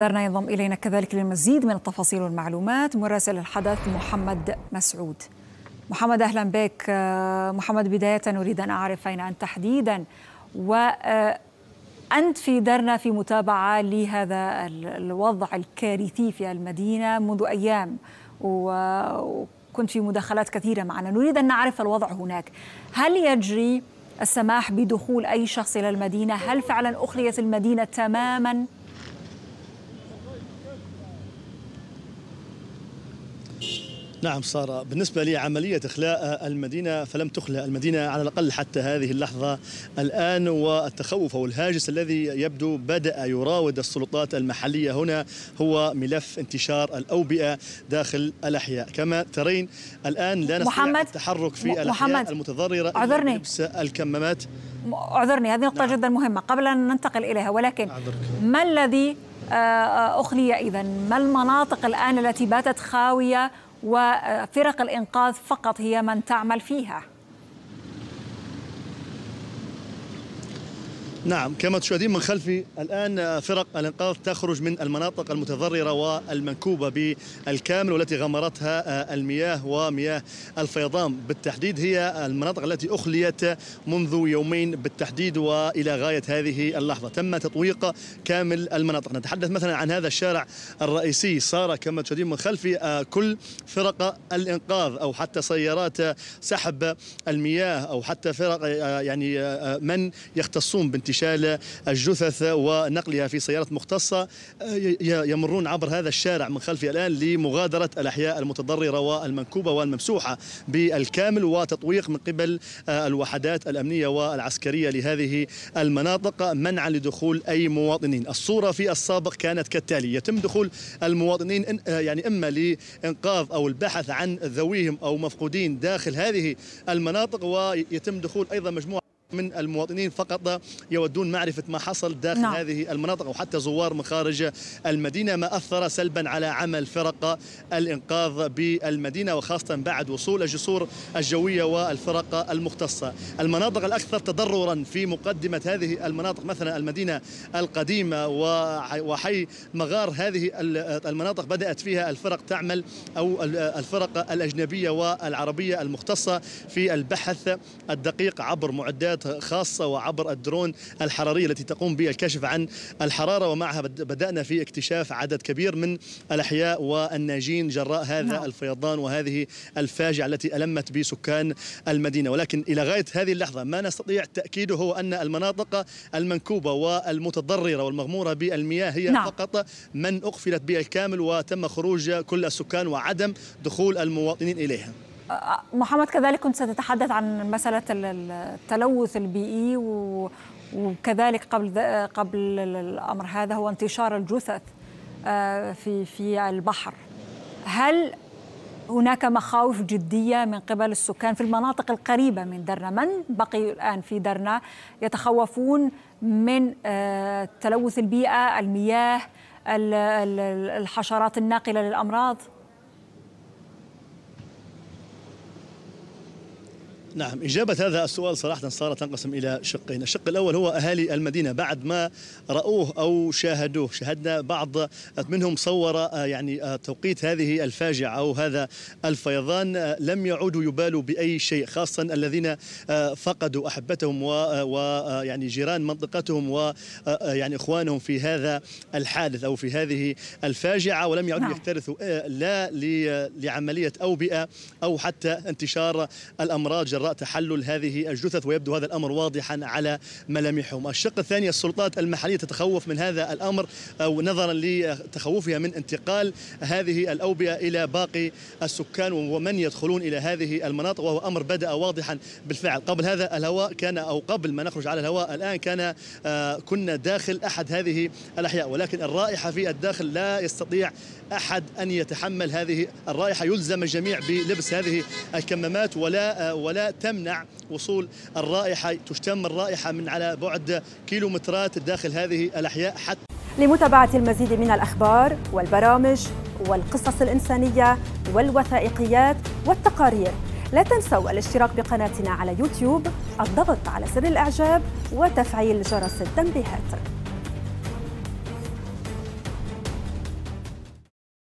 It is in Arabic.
دارنا ينضم إلينا كذلك للمزيد من التفاصيل والمعلومات مراسل الحدث محمد مسعود محمد أهلا بك آه، محمد بداية أريد أن أعرف أين أنت تحديدا وأنت آه، في درنا في متابعة لهذا الوضع الكارثي في المدينة منذ أيام وكنت في مداخلات كثيرة معنا نريد أن نعرف الوضع هناك هل يجري السماح بدخول أي شخص إلى المدينة هل فعلا أخليت المدينة تماماً نعم سارة بالنسبة لعملية إخلاء المدينة فلم تخلى المدينة على الأقل حتى هذه اللحظة الآن والتخوف أو الهاجس الذي يبدو بدأ يراود السلطات المحلية هنا هو ملف انتشار الأوبئة داخل الأحياء كما ترين الآن لا نستطيع محمد التحرك في الأحياء المتضررة عذرني لبس الكمامات عذرني هذه نقطة نعم. جدا مهمة قبل أن ننتقل إليها ولكن عذرك. ما الذي آه، آه، أخلي إذا ما المناطق الآن التي باتت خاوية وفرق الإنقاذ فقط هي من تعمل فيها نعم كما تشاهدين من خلفي الآن فرق الإنقاذ تخرج من المناطق المتضررة والمنكوبة بالكامل والتي غمرتها المياه ومياه الفيضان بالتحديد هي المناطق التي أخليت منذ يومين بالتحديد وإلى غاية هذه اللحظة تم تطويق كامل المناطق نتحدث مثلا عن هذا الشارع الرئيسي صار كما تشاهدين من خلفي كل فرق الإنقاذ أو حتى سيارات سحب المياه أو حتى فرق يعني من يختصون بانتشار إشال الجثث ونقلها في سيارات مختصة آه، يمرون عبر هذا الشارع من خلفي الآن لمغادرة الأحياء المتضررة والمنكوبة والممسوحة بالكامل وتطويق من قبل آه، الوحدات الأمنية والعسكرية لهذه المناطق منعا لدخول أي مواطنين الصورة في السابق كانت كالتالي يتم دخول المواطنين آه، يعني إما لإنقاذ أو البحث عن ذويهم أو مفقودين داخل هذه المناطق ويتم دخول أيضا مجموعة من المواطنين فقط يودون معرفة ما حصل داخل نعم. هذه المناطق أو حتى زوار من خارج المدينة ما أثر سلبا على عمل فرق الإنقاذ بالمدينة وخاصة بعد وصول الجسور الجوية والفرق المختصة المناطق الأكثر تضررا في مقدمة هذه المناطق مثلا المدينة القديمة وحي مغار هذه المناطق بدأت فيها الفرق تعمل أو الفرق الأجنبية والعربية المختصة في البحث الدقيق عبر معدات تقنيات خاصة وعبر الدرون الحرارية التي تقوم بالكشف عن الحرارة ومعها بدأنا في اكتشاف عدد كبير من الأحياء والناجين جراء هذا نعم. الفيضان وهذه الفاجعة التي ألمت بسكان المدينة ولكن إلى غاية هذه اللحظة ما نستطيع تأكيده هو أن المناطق المنكوبة والمتضررة والمغمورة بالمياه هي نعم. فقط من أقفلت بالكامل وتم خروج كل السكان وعدم دخول المواطنين إليها محمد كذلك كنت ستتحدث عن مسألة التلوث البيئي وكذلك قبل قبل الأمر هذا هو انتشار الجثث آه، في في البحر هل هناك مخاوف جدية من قبل السكان في المناطق القريبة من درنا من بقي الآن في درنا يتخوفون من آه، تلوث البيئة المياه الحشرات الناقلة للأمراض نعم إجابة هذا السؤال صراحة صارت تنقسم إلى شقين الشق الأول هو أهالي المدينة بعد ما رأوه أو شاهدوه شاهدنا بعض منهم صور آه، يعني آه، توقيت هذه الفاجعة أو هذا الفيضان آه، لم يعودوا يبالوا بأي شيء خاصة الذين فقدوا أحبتهم ويعني جيران منطقتهم ويعني إخوانهم في هذا الحادث أو في هذه الفاجعة ولم يعودوا نعم. يكترثوا لا لعملية أوبئة أو حتى انتشار الأمراض جراء تحلل هذه الجثث ويبدو هذا الأمر واضحا على ملامحهم الشق الثاني السلطات المحلية تتخوف من هذا الأمر نظرا لتخوفها من انتقال هذه الأوبئة إلى باقي السكان ومن يدخلون إلى هذه المناطق وهو أمر بدأ واضحا بالفعل قبل هذا الهواء كان أو قبل ما نخرج على الهواء الآن كان آه، كنا داخل أحد هذه الأحياء ولكن الرائحة في الداخل لا يستطيع أحد أن يتحمل هذه الرائحة يلزم الجميع بلبس هذه الكمامات ولا آه، ولا تمنع وصول الرائحة تشتم الرائحة من على بعد كيلومترات داخل هذه الأحياء حتى لمتابعة المزيد من الأخبار والبرامج والقصص الإنسانية والوثائقيات والتقارير لا تنسوا الاشتراك بقناتنا على يوتيوب الضغط على زر الإعجاب وتفعيل جرس التنبيهات